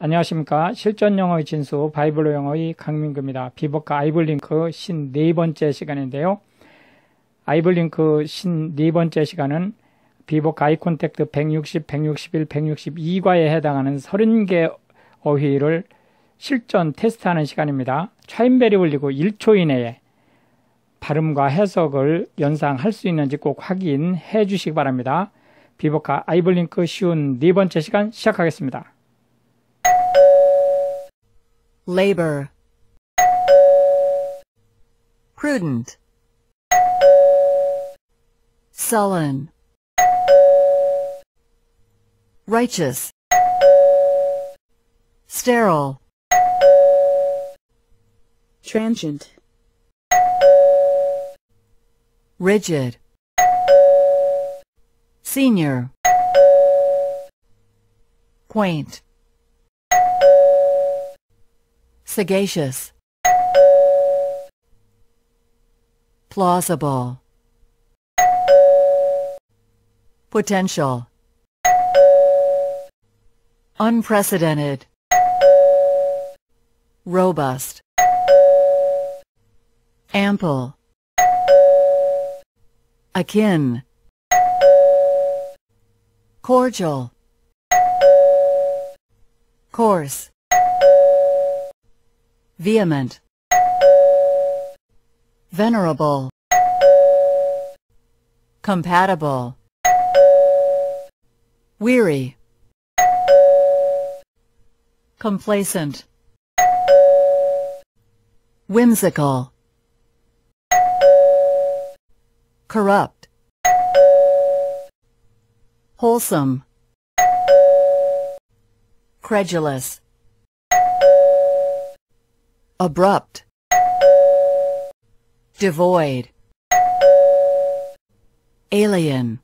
안녕하십니까 실전 영어의 진수 바이블로 영어의 강민규입니다. 비버카 아이블링크 신 네 번째 시간인데요. 아이블링크 신 네 번째 시간은 비버카 아이콘택트 160, 161, 162과에 해당하는 30개 어휘를 실전 테스트하는 시간입니다. 차인벨이 울리고 1초 이내에 발음과 해석을 연상할 수 있는지 꼭 확인해 주시기 바랍니다. 비버카 아이블링크 쉬운 네 번째 시간 시작하겠습니다. labor prudent sullen righteous sterile transient rigid senior quaint Sagacious. Plausible. Potential. Unprecedented. Robust. Ample. Akin. Cordial. Coarse vehement venerable compatible weary complacent whimsical corrupt wholesome credulous abrupt devoid alien